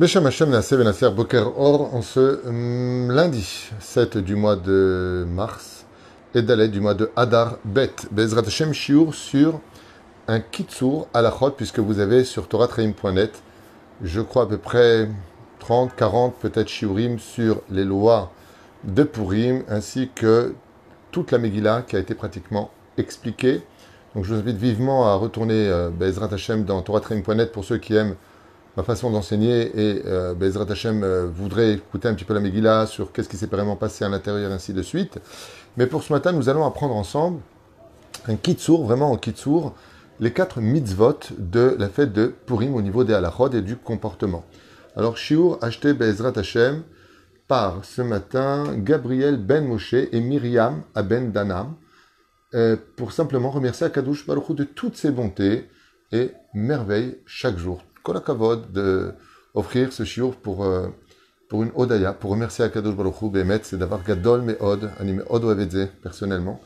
Beshem Hashem Nasser ben Boker Or en ce mm, lundi 7 du mois de mars et d'aller du mois de Hadar Bet. Bezrat Hashem Shiur sur un kitsur à la chod puisque vous avez sur toratraim.net je crois à peu près 30, 40 peut-être shiurim sur les lois de Purim ainsi que toute la Megillah qui a été pratiquement expliquée. Donc je vous invite vivement à retourner euh, Bezrat Hashem dans toratraim.net pour ceux qui aiment ma façon d'enseigner et euh, Bezrat ben, Hashem euh, voudrait écouter un petit peu la Megillah sur qu'est-ce qui s'est vraiment passé à l'intérieur ainsi de suite. Mais pour ce matin, nous allons apprendre ensemble un Kitzour, vraiment en Kitzour, les quatre mitzvot de la fête de Purim au niveau des halachot et du comportement. Alors, Shiur acheté Bezrat Hashem par ce matin Gabriel Ben Moshe et Myriam Aben Danam euh, pour simplement remercier Akadush Baruch de toutes ses bontés et merveilles chaque jour kolakavod de offrir ce shiur pour, euh, pour une odaya, pour remercier Akadosh Baruch Hu, c'est d'avoir gadol me'od, animé od personnellement.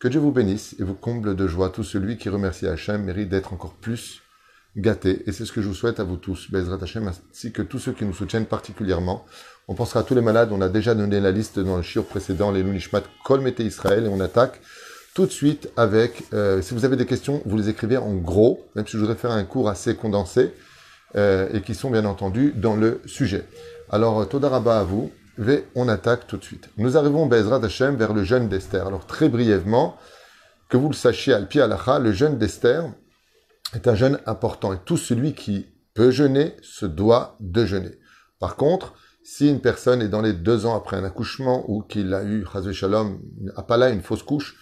Que Dieu vous bénisse et vous comble de joie. Tout celui qui remercie Hachem mérite d'être encore plus gâté. Et c'est ce que je vous souhaite à vous tous, Bezrat Hachem, ainsi que tous ceux qui nous soutiennent particulièrement. On pensera à tous les malades. On a déjà donné la liste dans le shiur précédent, les Lunishmat, Kolmete Israël, et on attaque tout de suite avec. Euh, si vous avez des questions, vous les écrivez en gros, même si je voudrais faire un cours assez condensé. Euh, et qui sont bien entendu dans le sujet. Alors, euh, Todaraba à vous, et on attaque tout de suite. Nous arrivons, Bezrat Hashem, vers le jeûne d'Esther. Alors, très brièvement, que vous le sachiez, Alpi Alacha, le jeûne d'Esther est un jeûne important, et tout celui qui peut jeûner se doit de jeûner. Par contre, si une personne est dans les deux ans après un accouchement ou qu'il a eu, Chazé Shalom, à là une fausse couche,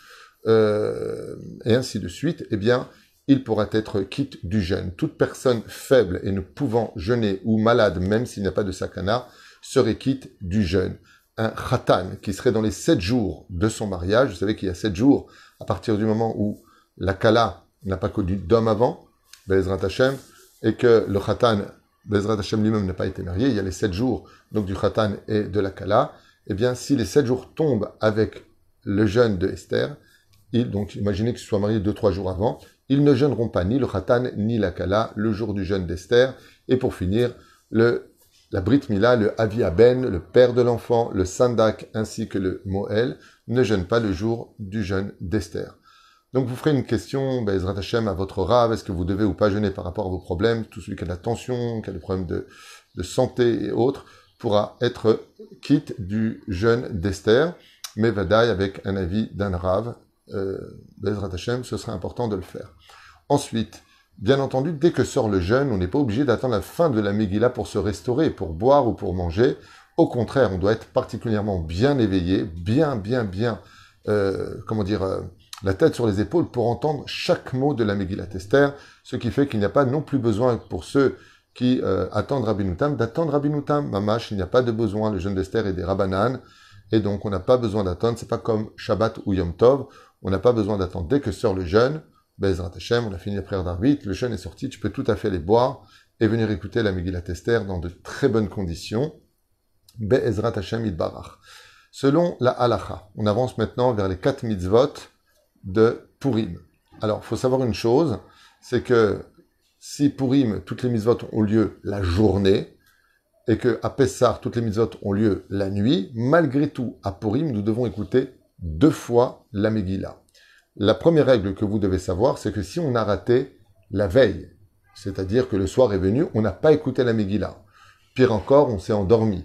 euh, et ainsi de suite, eh bien, il pourra être quitte du jeûne. Toute personne faible et ne pouvant jeûner ou malade, même s'il n'a pas de sakana, serait quitte du jeûne. Un khatan qui serait dans les sept jours de son mariage, vous savez qu'il y a sept jours à partir du moment où la kala n'a pas connu d'homme avant, Bezrat Hashem, et que le khatan, Bezrat Hashem lui-même n'a pas été marié, il y a les sept jours donc du khatan et de la kala, et eh bien si les sept jours tombent avec le jeûne de Esther, il, donc imaginez qu'il soit marié deux, trois jours avant, ils ne jeûneront pas ni le Khatan ni la Kala le jour du jeûne d'Esther. Et pour finir, le, la Brit Mila, le Avi Aben, le père de l'enfant, le Sandak ainsi que le Moel ne jeûnent pas le jour du jeûne d'Esther. Donc vous ferez une question, ben, à votre rave, est-ce que vous devez ou pas jeûner par rapport à vos problèmes Tout celui qui a de la tension, qui a des problèmes de, de santé et autres, pourra être quitte du jeûne d'Esther, mais vadaï avec un avis d'un rave euh, ce serait important de le faire. Ensuite, bien entendu, dès que sort le jeûne, on n'est pas obligé d'attendre la fin de la Megillah pour se restaurer, pour boire ou pour manger. Au contraire, on doit être particulièrement bien éveillé, bien, bien, bien, euh, comment dire, euh, la tête sur les épaules pour entendre chaque mot de la Megillah Tester, ce qui fait qu'il n'y a pas non plus besoin pour ceux qui attendent attendent Rabinoutam, d'attendre Rabinoutam. Mamash, il n'y a pas de besoin, le jeûne d'Esther est des Rabbanan, et donc on n'a pas besoin d'attendre, c'est pas comme Shabbat ou Yom Tov, on n'a pas besoin d'attendre. Dès que sort le jeûne, Bezrat Hashem, on a fini la prière d'un le jeûne est sorti, tu peux tout à fait les boire et venir écouter la Megillah Tester dans de très bonnes conditions. Bezrat Hashem Idbarach. Selon la halacha, on avance maintenant vers les quatre mitzvot de Purim. Alors, faut savoir une chose, c'est que si Purim, toutes les mitzvot ont lieu la journée, et que à Pessar, toutes les mitzvot ont lieu la nuit, malgré tout, à Purim, nous devons écouter deux fois la Megillah. La première règle que vous devez savoir, c'est que si on a raté la veille, c'est-à-dire que le soir est venu, on n'a pas écouté la Megillah. Pire encore, on s'est endormi.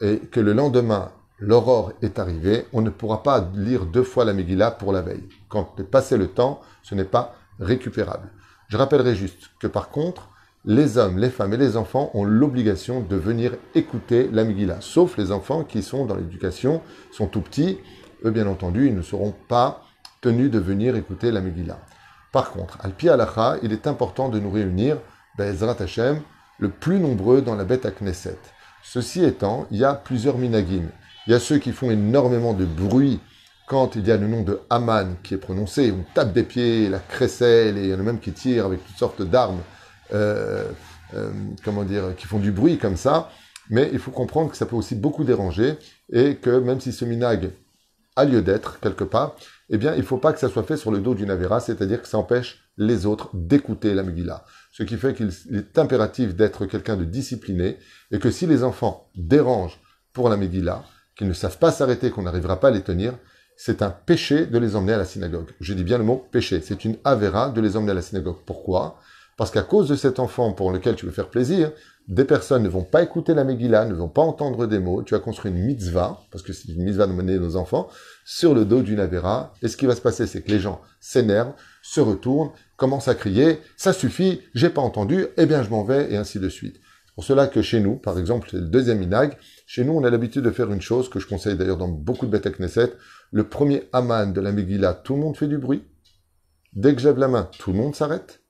Et que le lendemain, l'aurore est arrivée, on ne pourra pas lire deux fois la Megillah pour la veille. Quand est passé le temps, ce n'est pas récupérable. Je rappellerai juste que par contre, les hommes, les femmes et les enfants ont l'obligation de venir écouter la Megillah, sauf les enfants qui sont dans l'éducation, sont tout petits, bien entendu, ils ne seront pas tenus de venir écouter la Megillah. Par contre, Alpi Alacha, il est important de nous réunir, Bezrat Hashem, le plus nombreux dans la bête à Knesset. Ceci étant, il y a plusieurs minagim. Il y a ceux qui font énormément de bruit quand il y a le nom de Haman qui est prononcé. On tape des pieds, la crécelle, et il y en a même qui tirent avec toutes sortes d'armes, euh, euh, comment dire, qui font du bruit comme ça. Mais il faut comprendre que ça peut aussi beaucoup déranger et que même si ce minag à lieu d'être quelque part, eh bien, il ne faut pas que ça soit fait sur le dos d'une Avera, c'est-à-dire que ça empêche les autres d'écouter la Megillah. Ce qui fait qu'il est impératif d'être quelqu'un de discipliné et que si les enfants dérangent pour la Megillah, qu'ils ne savent pas s'arrêter, qu'on n'arrivera pas à les tenir, c'est un péché de les emmener à la synagogue. Je dis bien le mot péché. C'est une Avera de les emmener à la synagogue. Pourquoi parce qu'à cause de cet enfant pour lequel tu veux faire plaisir, des personnes ne vont pas écouter la Megillah, ne vont pas entendre des mots. Tu as construit une mitzvah, parce que c'est une mitzvah de mener nos enfants, sur le dos d'une Avera. Et ce qui va se passer, c'est que les gens s'énervent, se retournent, commencent à crier, ça suffit, j'ai pas entendu, eh bien je m'en vais, et ainsi de suite. pour cela que chez nous, par exemple, c'est le deuxième inag, chez nous, on a l'habitude de faire une chose que je conseille d'ailleurs dans beaucoup de bêtes Knesset. Le premier aman de la Megillah, tout le monde fait du bruit. Dès que la main, tout le monde s'arrête.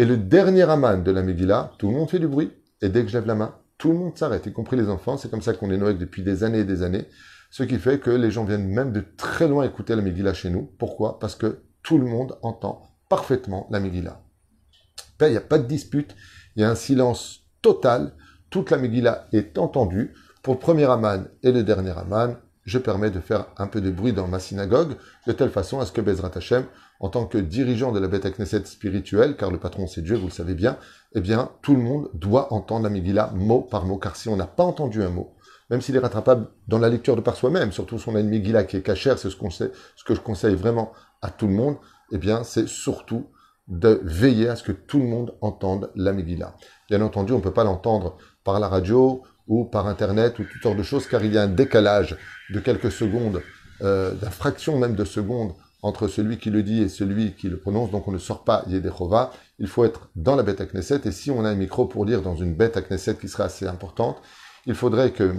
Et le dernier Aman de la Megillah, tout le monde fait du bruit. Et dès que je lève la main, tout le monde s'arrête, y compris les enfants. C'est comme ça qu'on est Noël depuis des années et des années. Ce qui fait que les gens viennent même de très loin écouter la Megillah chez nous. Pourquoi Parce que tout le monde entend parfaitement la Megillah. Ben, il n'y a pas de dispute. Il y a un silence total. Toute la Megillah est entendue. Pour le premier Aman et le dernier Aman, je permets de faire un peu de bruit dans ma synagogue, de telle façon à ce que Bezrat Hashem, en tant que dirigeant de la Beth Knesset spirituelle, car le patron c'est Dieu, vous le savez bien, eh bien, tout le monde doit entendre la Megillah mot par mot, car si on n'a pas entendu un mot, même s'il est rattrapable dans la lecture de par soi-même, surtout si on a une Megillah qui est cachère, c'est ce, ce que je conseille vraiment à tout le monde, eh bien, c'est surtout de veiller à ce que tout le monde entende la Megillah. Bien entendu, on ne peut pas l'entendre par la radio ou par Internet ou toutes sortes de choses, car il y a un décalage de quelques secondes, euh, fraction même de seconde entre celui qui le dit et celui qui le prononce, donc on ne sort pas Yedechova, il faut être dans la bête à Knesset, et si on a un micro pour lire dans une bête à Knesset qui sera assez importante, il faudrait que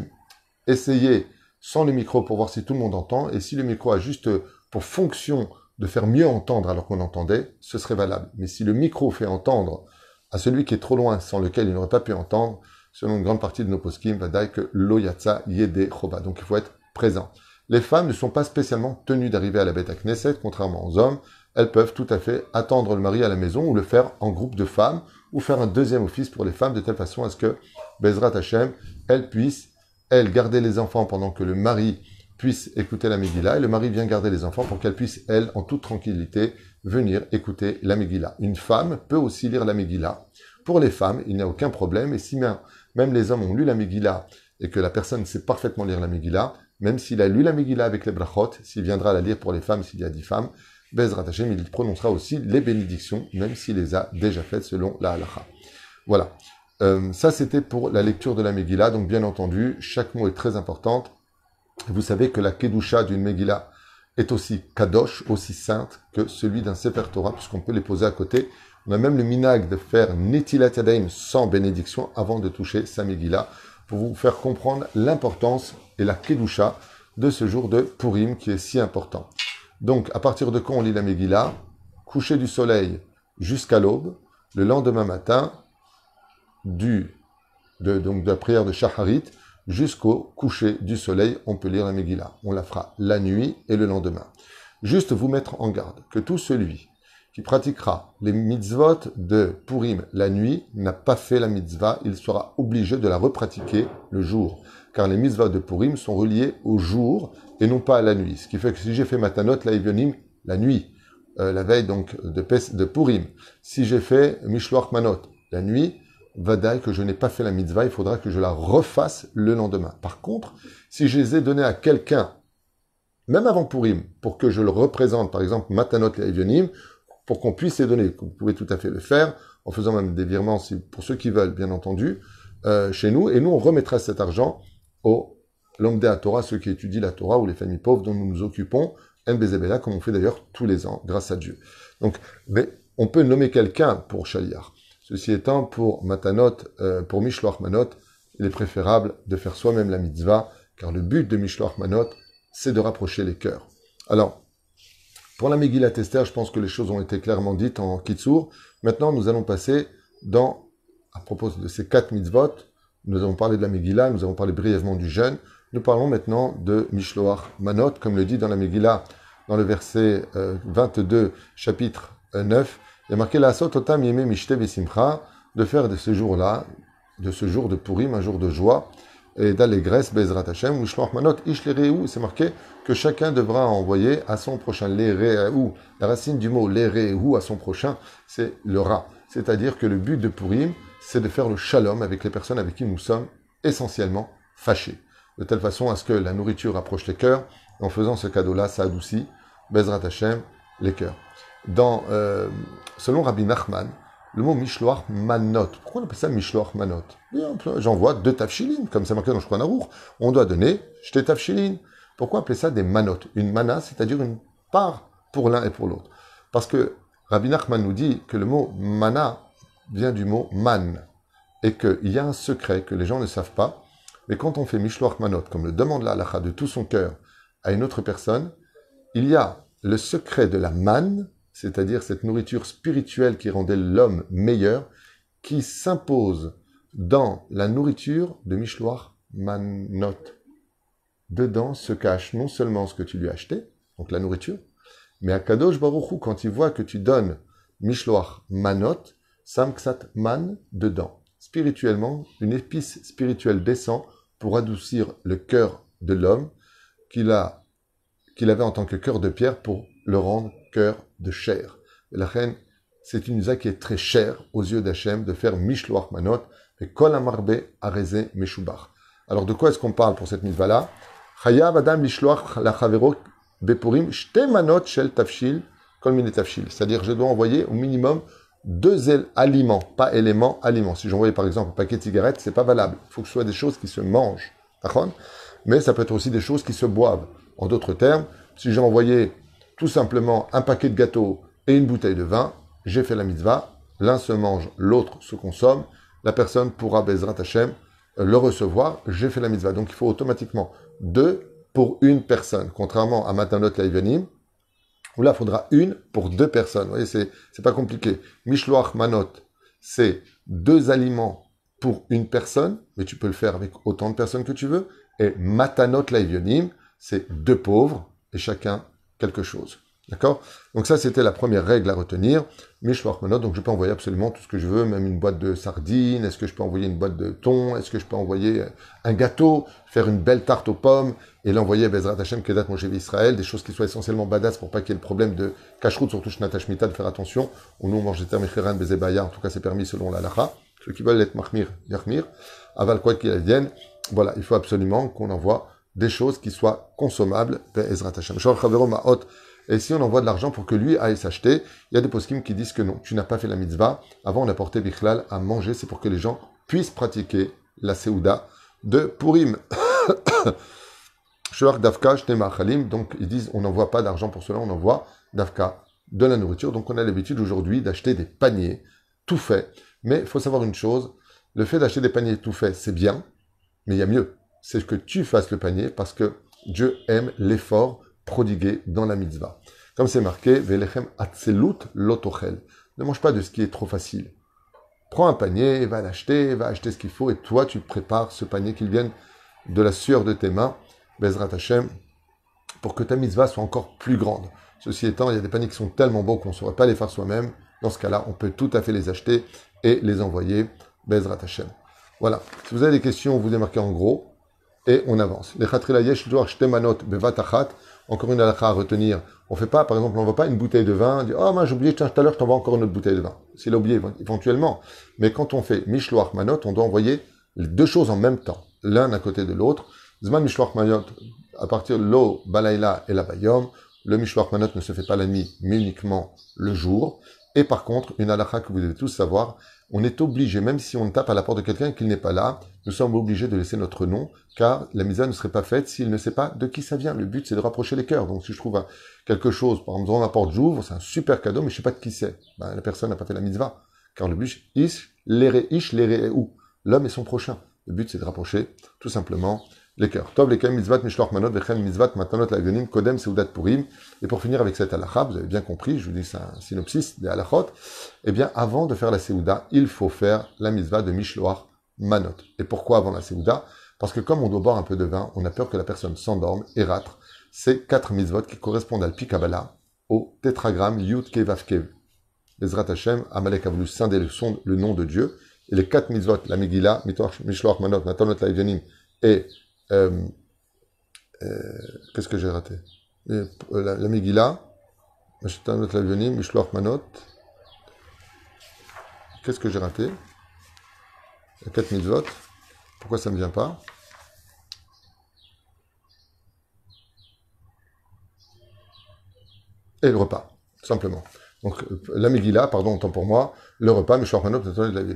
essayer sans le micro pour voir si tout le monde entend, et si le micro a juste pour fonction de faire mieux entendre alors qu'on entendait, ce serait valable. Mais si le micro fait entendre à celui qui est trop loin sans lequel il n'aurait pas pu entendre, selon une grande partie de nos poskim, Vadaï que l'oyatza yede choba. Donc il faut être présent. Les femmes ne sont pas spécialement tenues d'arriver à la bête à Knesset, contrairement aux hommes. Elles peuvent tout à fait attendre le mari à la maison ou le faire en groupe de femmes ou faire un deuxième office pour les femmes de telle façon à ce que Bezrat Hashem, elle puisse, elle, garder les enfants pendant que le mari puisse écouter la Megillah et le mari vient garder les enfants pour qu'elle puisse, elle, en toute tranquillité, venir écouter la Megillah. Une femme peut aussi lire la Megillah pour les femmes, il n'y a aucun problème. Et si même les hommes ont lu la Megillah et que la personne sait parfaitement lire la Megillah, même s'il a lu la Megillah avec les brachot, s'il viendra la lire pour les femmes, s'il y a dix femmes, il prononcera aussi les bénédictions, même s'il les a déjà faites selon la halacha. Voilà. Euh, ça, c'était pour la lecture de la Megillah. Donc, bien entendu, chaque mot est très important. Vous savez que la Kedusha d'une Megillah est aussi Kadosh, aussi sainte que celui d'un Sefer Torah, puisqu'on peut les poser à côté on a même le minag de faire Netilat Yadayim sans bénédiction avant de toucher sa Megillah pour vous faire comprendre l'importance et la kedusha de ce jour de Purim qui est si important. Donc, à partir de quand on lit la Megillah Coucher du soleil jusqu'à l'aube, le lendemain matin, du, de, donc de la prière de Shaharit, jusqu'au coucher du soleil, on peut lire la Megillah. On la fera la nuit et le lendemain. Juste vous mettre en garde que tout celui qui pratiquera les mitzvot de Purim la nuit n'a pas fait la mitzvah, il sera obligé de la repratiquer le jour. Car les mitzvot de Purim sont reliées au jour et non pas à la nuit. Ce qui fait que si j'ai fait Matanot, la la nuit, euh, la veille donc de, de Purim, si j'ai fait Mishloach Manot, la nuit, Vadaï que je n'ai pas fait la mitzvah, il faudra que je la refasse le lendemain. Par contre, si je les ai donnés à quelqu'un, même avant Purim, pour que je le représente, par exemple, Matanot et pour qu'on puisse les donner. Vous pouvez tout à fait le faire en faisant même des virements pour ceux qui veulent, bien entendu, euh, chez nous. Et nous, on remettra cet argent aux l'homme à Torah, ceux qui étudient la Torah ou les familles pauvres dont nous nous occupons, Mbezebela, comme on fait d'ailleurs tous les ans, grâce à Dieu. Donc, on peut nommer quelqu'un pour Chaliar. Ceci étant, pour Matanot, euh, pour Mishloach Manot, il est préférable de faire soi-même la mitzvah, car le but de Mishloach Manot, c'est de rapprocher les cœurs. Alors, pour la Megillah Tester, je pense que les choses ont été clairement dites en kitsur Maintenant, nous allons passer dans, à propos de ces quatre mitzvot, nous avons parlé de la Megillah, nous avons parlé brièvement du jeûne. Nous parlons maintenant de Mishloach Manot, comme le dit dans la Megillah, dans le verset 22, euh, chapitre 9. Euh, Il y a marqué la Sototam Yeme Mishte de faire de ce jour-là, de ce jour de Purim, un jour de joie et d'allégresse, Bezrat Hashem, ou Manot, c'est marqué que chacun devra envoyer à son prochain, l'Ereu. La racine du mot l'Ereu à son prochain, c'est le rat. C'est-à-dire que le but de Purim, c'est de faire le shalom avec les personnes avec qui nous sommes essentiellement fâchés. De telle façon à ce que la nourriture approche les cœurs, en faisant ce cadeau-là, ça adoucit, Bezrat les cœurs. Dans, euh, selon Rabbi Nachman, le mot Mishloach Manot. Pourquoi on appelle ça Mishloach Manot J'envoie deux tafchilines, comme c'est marqué dans le Shkwanarour. On doit donner j'te tafshilin. Pourquoi appeler ça des manot Une mana, c'est-à-dire une part pour l'un et pour l'autre. Parce que Rabbi Nachman nous dit que le mot mana vient du mot man, et qu'il y a un secret que les gens ne savent pas, mais quand on fait Mishloach Manot, comme le demande la de tout son cœur à une autre personne, il y a le secret de la manne c'est-à-dire cette nourriture spirituelle qui rendait l'homme meilleur, qui s'impose dans la nourriture de Michloir Manot. Dedans se cache non seulement ce que tu lui as acheté, donc la nourriture, mais à Kadosh Baruchou, quand il voit que tu donnes Mishloach Manot, Samksat Man dedans. Spirituellement, une épice spirituelle descend pour adoucir le cœur de l'homme qu'il qu'il avait en tant que cœur de pierre pour le rendre cœur de chair. Et la reine, c'est une usa qui est très chère aux yeux d'Hachem de faire Mishloach Manot, et Kol Amarbe Areze Meshubach. Alors de quoi est-ce qu'on parle pour cette mitzvah-là Chayav Adam la Bepurim Shte Manot Shel Tafshil Kol Tafshil. C'est-à-dire, je dois envoyer au minimum deux aliments, pas éléments, aliments. Si j'envoyais par exemple un paquet de cigarettes, c'est pas valable. Il faut que ce soit des choses qui se mangent, mais ça peut être aussi des choses qui se boivent. En d'autres termes, si j'ai tout simplement un paquet de gâteaux et une bouteille de vin, j'ai fait la mitzvah, l'un se mange, l'autre se consomme, la personne pourra, Bezrat Hashem, le recevoir, j'ai fait la mitzvah. Donc il faut automatiquement deux pour une personne, contrairement à Matanot Laivanim, où là, il faudra une pour deux personnes. Vous voyez, c'est, pas compliqué. Mishloach Manot, c'est deux aliments pour une personne, mais tu peux le faire avec autant de personnes que tu veux. Et Matanot Laivionim, c'est deux pauvres, et chacun quelque chose. D'accord Donc ça, c'était la première règle à retenir. Mais je donc je peux envoyer absolument tout ce que je veux, même une boîte de sardines, est-ce que je peux envoyer une boîte de thon, est-ce que je peux envoyer euh, un gâteau, faire une belle tarte aux pommes et l'envoyer à Bezrat Hashem, Kedat, Israël, des choses qui soient essentiellement badass pour pas qu'il y ait le problème de cacheroute, surtout Shnata mita de faire attention. Ou nous, on mange des termes en tout cas c'est permis selon la lara. Ceux qui veulent être mahmir, yachmir, aval quoi qu'il advienne. Voilà, il faut absolument qu'on envoie des choses qui soient consommables. Et si on envoie de l'argent pour que lui aille s'acheter, il y a des poskim qui disent que non, tu n'as pas fait la mitzvah. Avant, on apportait bichlal à manger. C'est pour que les gens puissent pratiquer la Seouda de Purim. donc ils disent on n'envoie pas d'argent pour cela, on envoie d'Afka de la nourriture. Donc on a l'habitude aujourd'hui d'acheter des paniers tout faits. Mais il faut savoir une chose, le fait d'acheter des paniers tout faits, c'est bien, mais il y a mieux c'est que tu fasses le panier parce que Dieu aime l'effort prodigué dans la mitzvah. Comme c'est marqué, Velechem atzelut Ne mange pas de ce qui est trop facile. Prends un panier, va l'acheter, va acheter ce qu'il faut, et toi, tu prépares ce panier qu'il vienne de la sueur de tes mains, Bezrat Hashem, pour que ta mitzvah soit encore plus grande. Ceci étant, il y a des paniers qui sont tellement beaux qu'on ne saurait pas les faire soi-même. Dans ce cas-là, on peut tout à fait les acheter et les envoyer, Bezrat Hashem. Voilà. Si vous avez des questions, vous les marquez en gros et on avance. Les Encore une halakha à retenir. On fait pas, par exemple, on ne voit pas une bouteille de vin, on dit, oh, moi j'ai oublié, tout à l'heure, je t'envoie encore une autre bouteille de vin. S'il a oublié, éventuellement. Mais quand on fait mishloach manot, on doit envoyer les deux choses en même temps, l'un à côté de l'autre. Zman mishloach manot, à partir de l'eau, balayla et la bayom, le mishloach manot ne se fait pas la nuit, mais uniquement le jour. Et par contre, une halakha que vous devez tous savoir, on est obligé, même si on tape à la porte de quelqu'un et qu'il n'est pas là, nous sommes obligés de laisser notre nom, car la misa ne serait pas faite s'il ne sait pas de qui ça vient. Le but, c'est de rapprocher les cœurs. Donc, si je trouve quelque chose, par exemple, dans la porte j'ouvre, c'est un super cadeau, mais je sais pas de qui c'est. Ben, la personne n'a pas fait la va Car le but, ish, l'ere, ish, L'homme est son prochain. Le but, c'est de rapprocher, tout simplement, les cœurs. Tov, les manot, vechem matanot, kodem, seudat purim. Et pour finir avec cette halakha, vous avez bien compris, je vous dis, c'est un synopsis des halakhot. Eh bien, avant de faire la seuda, il faut faire la mitzvah de mishloach manot. Et pourquoi avant la seuda Parce que comme on doit boire un peu de vin, on a peur que la personne s'endorme et rate. Ces quatre mitzvot qui correspondent à l'pikabala, au tétragramme yud kevav kev. Ezrat Hashem, Amalek a voulu scinder le, nom de Dieu. Et les quatre misvot, la Megillah, Mishloach Manot, matanot Laivenim et qu'est-ce que j'ai raté la, la ma Manot. Qu'est-ce que j'ai raté 4000 votes. Pourquoi ça ne me vient pas Et le repas, simplement. Donc euh, la Megillah, pardon, autant pour moi, le repas, Mishorhanot, de la vie.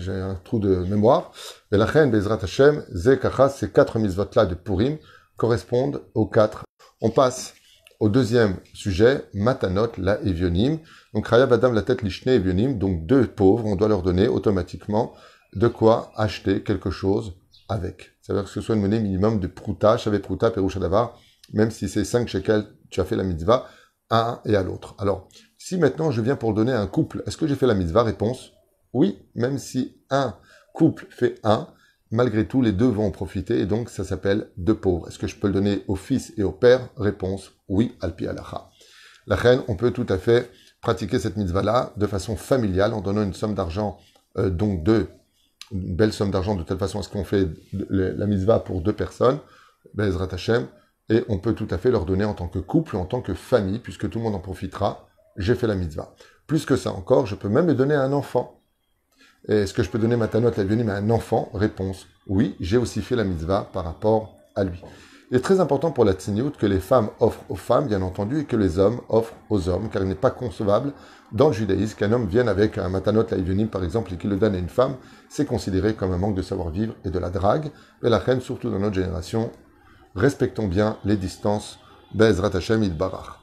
j'ai un trou de mémoire. Et la reine Bezrat Hashem, zekachas » ces quatre mitzvot-là de Purim correspondent aux quatre. On passe au deuxième sujet, Matanot, la Evionim. Donc la tête, Lishne, Evionim. Donc deux pauvres, on doit leur donner automatiquement de quoi acheter quelque chose avec. C'est-à-dire que ce soit une monnaie minimum de prouta, chavé prouta, perushadavar » même si c'est 5 shekels, tu as fait la mitzvah à un et à l'autre. Alors, si maintenant je viens pour donner à un couple, est-ce que j'ai fait la mitzvah Réponse oui, même si un couple fait un, malgré tout, les deux vont en profiter et donc ça s'appelle deux pauvres. Est-ce que je peux le donner au fils et au père Réponse oui, alpi alacha. La reine, on peut tout à fait pratiquer cette mitzvah-là de façon familiale en donnant une somme d'argent, euh, donc deux, une belle somme d'argent de telle façon à ce qu'on fait la mitzvah pour deux personnes, Bezrat et on peut tout à fait leur donner en tant que couple, en tant que famille, puisque tout le monde en profitera j'ai fait la mitzvah. Plus que ça encore, je peux même le donner à un enfant. Est-ce que je peux donner ma tanote la à un enfant Réponse oui, j'ai aussi fait la mitzvah par rapport à lui. Il est très important pour la tziniut que les femmes offrent aux femmes, bien entendu, et que les hommes offrent aux hommes, car il n'est pas concevable dans le judaïsme qu'un homme vienne avec un matanot laïvionim, par exemple, et qu'il le donne à une femme. C'est considéré comme un manque de savoir-vivre et de la drague. Mais la reine, surtout dans notre génération, respectons bien les distances. Bezrat Hashem Barach.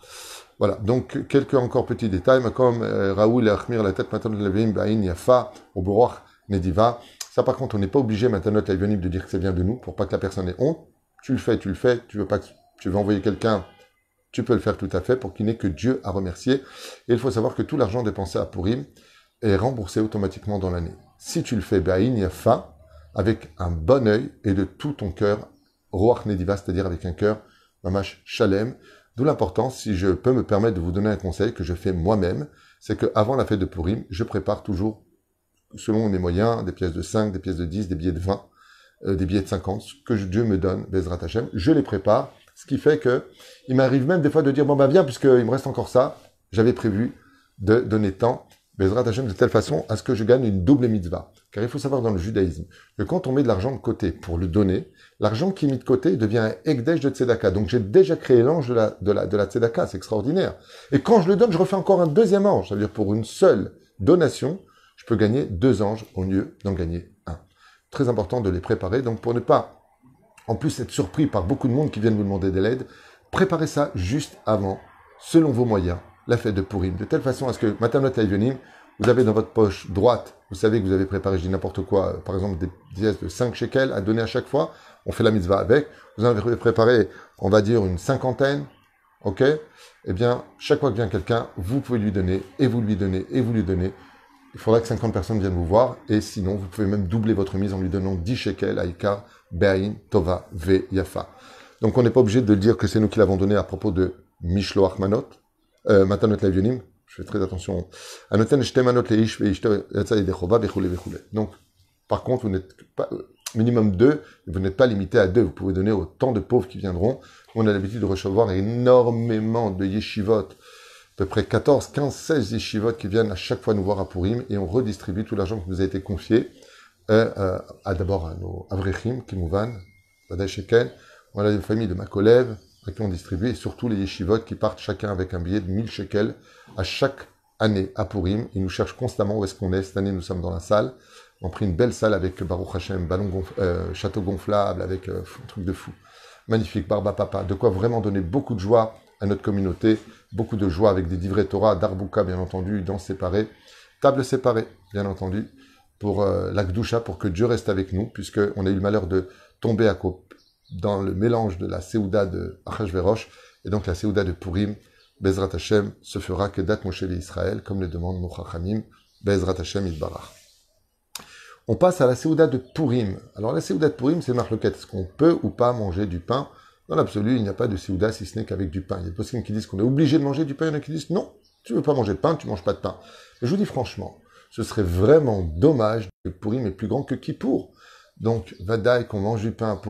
Voilà, donc quelques encore petits détails, comme euh, Raoul et Achmir, la tête maintenant de fa Baïn, Yafa, Obroach, Nediva. Ça, par contre, on n'est pas obligé maintenant à de dire que ça vient de nous pour pas que la personne ait honte. Tu le fais, tu le fais, tu veux pas tu veux envoyer quelqu'un, tu peux le faire tout à fait pour qu'il n'ait que Dieu à remercier. Et il faut savoir que tout l'argent dépensé à Purim est remboursé automatiquement dans l'année. Si tu le fais, a Yafa, avec un bon œil et de tout ton cœur, Roach Nediva, c'est-à-dire avec un cœur, Mamash Shalem, D'où l'importance, si je peux me permettre de vous donner un conseil que je fais moi-même, c'est que avant la fête de Purim, je prépare toujours, selon mes moyens, des pièces de 5, des pièces de 10, des billets de 20, euh, des billets de 50, que Dieu me donne, Bezrat Hashem, je les prépare, ce qui fait que il m'arrive même des fois de dire, bon bah viens, puisqu'il me reste encore ça, j'avais prévu de donner tant, Bezrat Hashem de telle façon à ce que je gagne une double mitzvah. Car il faut savoir dans le judaïsme que quand on met de l'argent de côté pour le donner, l'argent qui est mis de côté devient un ekdesh de tzedaka. Donc j'ai déjà créé l'ange de la, de de la tzedaka, c'est extraordinaire. Et quand je le donne, je refais encore un deuxième ange. C'est-à-dire pour une seule donation, je peux gagner deux anges au lieu d'en gagner un. Très important de les préparer. Donc pour ne pas, en plus, être surpris par beaucoup de monde qui viennent vous demander de l'aide, préparez ça juste avant, selon vos moyens la fête de Purim, de telle façon à ce que, Madame Taïvenim, vous avez dans votre poche droite, vous savez que vous avez préparé, je dis n'importe quoi, euh, par exemple des dièses de 5 shekels à donner à chaque fois, on fait la mitzvah avec, vous en avez préparé, on va dire, une cinquantaine, ok Eh bien, chaque fois que vient quelqu'un, vous pouvez lui donner, et vous lui donnez, et vous lui donnez. Il faudra que 50 personnes viennent vous voir, et sinon, vous pouvez même doubler votre mise en lui donnant 10 shekels, Ika, Be'ain, Tova, Ve, Yafa. Donc, on n'est pas obligé de dire que c'est nous qui l'avons donné à propos de Michlo Armanot, euh, je fais très attention. Donc, par contre, vous n'êtes pas, minimum deux, vous n'êtes pas limité à deux, vous pouvez donner autant de pauvres qui viendront. On a l'habitude de recevoir énormément de yeshivot, à peu près 14, 15, 16 yeshivot qui viennent à chaque fois nous voir à Purim et on redistribue tout l'argent qui nous a été confié euh, euh, à d'abord à nos avrechim, kimouvan, Sheken, on a des famille de ma collègue à qui on distribue, et surtout les yeshivot qui partent chacun avec un billet de 1000 shekels à chaque année à Purim. Ils nous cherchent constamment où est-ce qu'on est. Cette année, nous sommes dans la salle. On pris une belle salle avec euh, Baruch Hashem, ballon euh, château gonflable, avec un euh, truc de fou. Magnifique, Barba Papa. De quoi vraiment donner beaucoup de joie à notre communauté. Beaucoup de joie avec des divrets Torah, d'Arbouka, bien entendu, dents séparées, table séparée, bien entendu, pour la l'Akdoucha, pour que Dieu reste avec nous, puisqu'on a eu le malheur de tomber à, dans le mélange de la Séouda de Achashverosh et donc la Séouda de Purim, Bezrat Hashem se fera que date Moshe Israël, comme le demande Mochachamim, Bezrat Hashem Idbarach. On passe à la Séouda de Purim. Alors la Séouda de Purim, c'est marloquette. Est-ce qu'on peut ou pas manger du pain Dans l'absolu, il n'y a pas de Séouda si ce n'est qu'avec du pain. Il y a des personnes qui disent qu'on est obligé de manger du pain, il y en a qui disent non, tu ne veux pas manger de pain, tu ne manges pas de pain. et je vous dis franchement, ce serait vraiment dommage que Purim est plus grand que Kippour. Donc, Vadaï qu'on mange du pain pour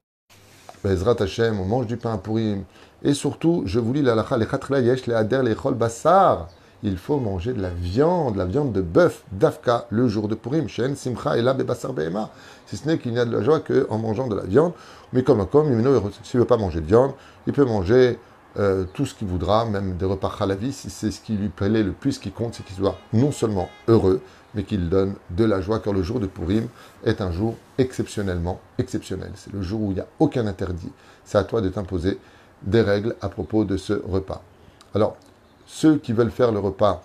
on mange du pain à Pourim, Et surtout, je vous lis la les les ader, les Il faut manger de la viande, la viande de bœuf, d'afka, le jour de Pourim, shen, simcha, Si ce n'est qu'il n'y a de la joie qu'en mangeant de la viande. Mais comme, comme, s'il ne veut pas manger de viande, il peut manger euh, tout ce qu'il voudra, même des repas halavis, si c'est ce qui lui plaît le plus. Ce qui compte, c'est qu'il soit non seulement heureux, mais qu'il donne de la joie, car le jour de Purim est un jour exceptionnellement exceptionnel. C'est le jour où il n'y a aucun interdit. C'est à toi de t'imposer des règles à propos de ce repas. Alors, ceux qui veulent faire le repas,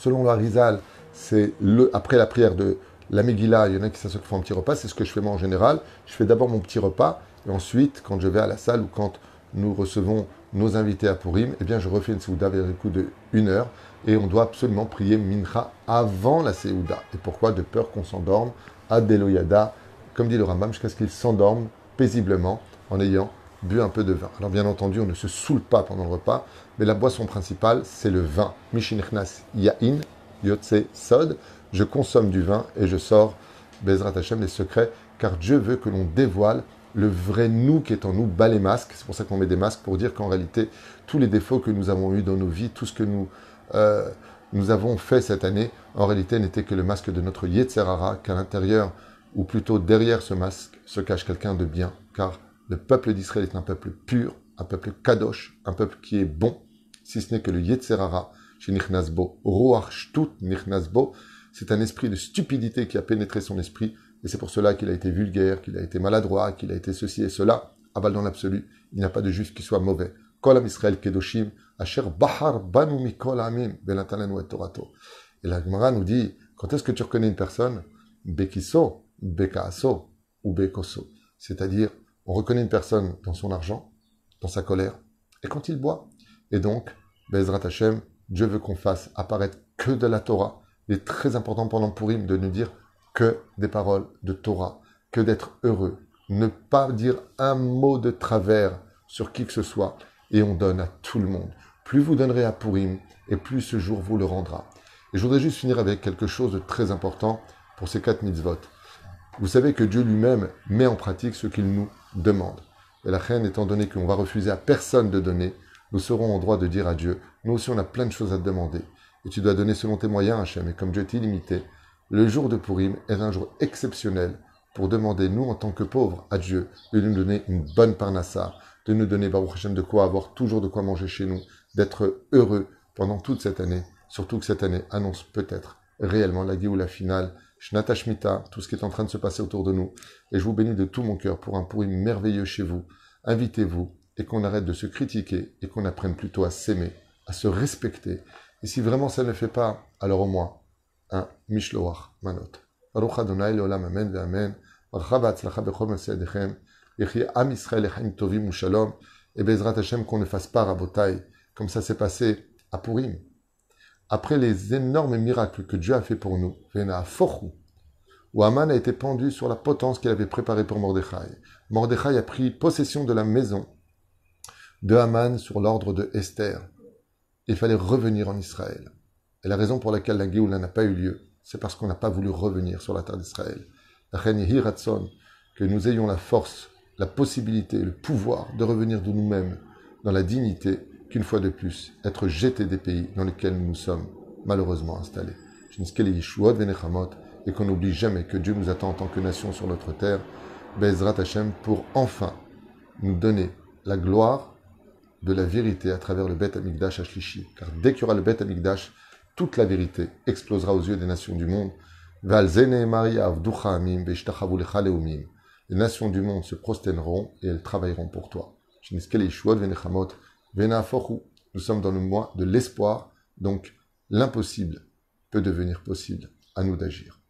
selon la Rizal, c'est le, après la prière de la Megillah, il y en a qui se font un petit repas, c'est ce que je fais moi en général. Je fais d'abord mon petit repas, et ensuite, quand je vais à la salle ou quand nous recevons nos invités à Purim, eh bien, je refais une le coup de une heure et on doit absolument prier Mincha avant la seouda, Et pourquoi De peur qu'on s'endorme à Deloyada, comme dit le Rambam, jusqu'à ce qu'il s'endorme paisiblement en ayant bu un peu de vin. Alors, bien entendu, on ne se saoule pas pendant le repas, mais la boisson principale, c'est le vin. Mishinichnas Yain, Yotse Sod. Je consomme du vin et je sors, Bezrat Hashem, les secrets, car Dieu veut que l'on dévoile le vrai nous qui est en nous bat les masques. C'est pour ça qu'on met des masques pour dire qu'en réalité, tous les défauts que nous avons eus dans nos vies, tout ce que nous, euh, nous avons fait cette année, en réalité n'était que le masque de notre Yetzerara, qu'à l'intérieur, ou plutôt derrière ce masque, se cache quelqu'un de bien. Car le peuple d'Israël est un peuple pur, un peuple kadosh, un peuple qui est bon, si ce n'est que le Yetzerara, chez Nichnasbo, Roar Shtut c'est un esprit de stupidité qui a pénétré son esprit et c'est pour cela qu'il a été vulgaire, qu'il a été maladroit, qu'il a été ceci et cela. Aval dans l'absolu, il n'y a pas de juif qui soit mauvais. Kolam Kedoshim, Asher Bahar Banu Mikol Amim, et Torato. Et la Gemara nous dit, quand est-ce que tu reconnais une personne Bekiso, Bekaaso ou Bekoso. C'est-à-dire, on reconnaît une personne dans son argent, dans sa colère, et quand il boit. Et donc, Bezrat Hashem, Dieu veut qu'on fasse apparaître que de la Torah. Il est très important pendant Purim de nous dire que des paroles de Torah, que d'être heureux. Ne pas dire un mot de travers sur qui que ce soit. Et on donne à tout le monde. Plus vous donnerez à Purim, et plus ce jour vous le rendra. Et je voudrais juste finir avec quelque chose de très important pour ces quatre mitzvot. Vous savez que Dieu lui-même met en pratique ce qu'il nous demande. Et la reine, étant donné qu'on va refuser à personne de donner, nous serons en droit de dire à Dieu, nous aussi on a plein de choses à te demander. Et tu dois donner selon tes moyens, Hachem. Et comme Dieu est illimité, le jour de Purim est un jour exceptionnel pour demander, nous, en tant que pauvres, à Dieu de nous donner une bonne parnassa, de nous donner, Baruch Hashem, de quoi avoir toujours de quoi manger chez nous, d'être heureux pendant toute cette année, surtout que cette année annonce peut-être réellement la la finale, Shnata tout ce qui est en train de se passer autour de nous. Et je vous bénis de tout mon cœur pour un pourri merveilleux chez vous. Invitez-vous et qu'on arrête de se critiquer et qu'on apprenne plutôt à s'aimer, à se respecter. Et si vraiment ça ne fait pas, alors au moins, à Mishloach Manot. Baruch Adonai Leolam Amen Ve'Amen. ברכה והצלחה בכל מעשיידיכם. Am Yisrael, ישראל Tovim, u'shalom. Et Bezrat Hashem qu'on ne fasse pas, rabotai, comme ça s'est passé à Purim. Après les énormes miracles que Dieu a fait pour nous, Vena Fochou, où Aman a été pendu sur la potence qu'il avait préparée pour Mordechai. Mordechai a pris possession de la maison de Aman sur l'ordre de Esther. Il fallait revenir en Israël. Et la raison pour laquelle la Géoula n'a pas eu lieu, c'est parce qu'on n'a pas voulu revenir sur la terre d'Israël. que nous ayons la force, la possibilité, le pouvoir de revenir de nous-mêmes dans la dignité qu'une fois de plus, être jetés des pays dans lesquels nous nous sommes malheureusement installés. Et qu'on n'oublie jamais que Dieu nous attend en tant que nation sur notre terre, Bezrat Hashem, pour enfin nous donner la gloire de la vérité à travers le Bet Amigdash Ashlishi. Car dès qu'il y aura le Bet Amigdash, toute la vérité explosera aux yeux des nations du monde. Les nations du monde se prosterneront et elles travailleront pour toi. Nous sommes dans le mois de l'espoir, donc l'impossible peut devenir possible à nous d'agir.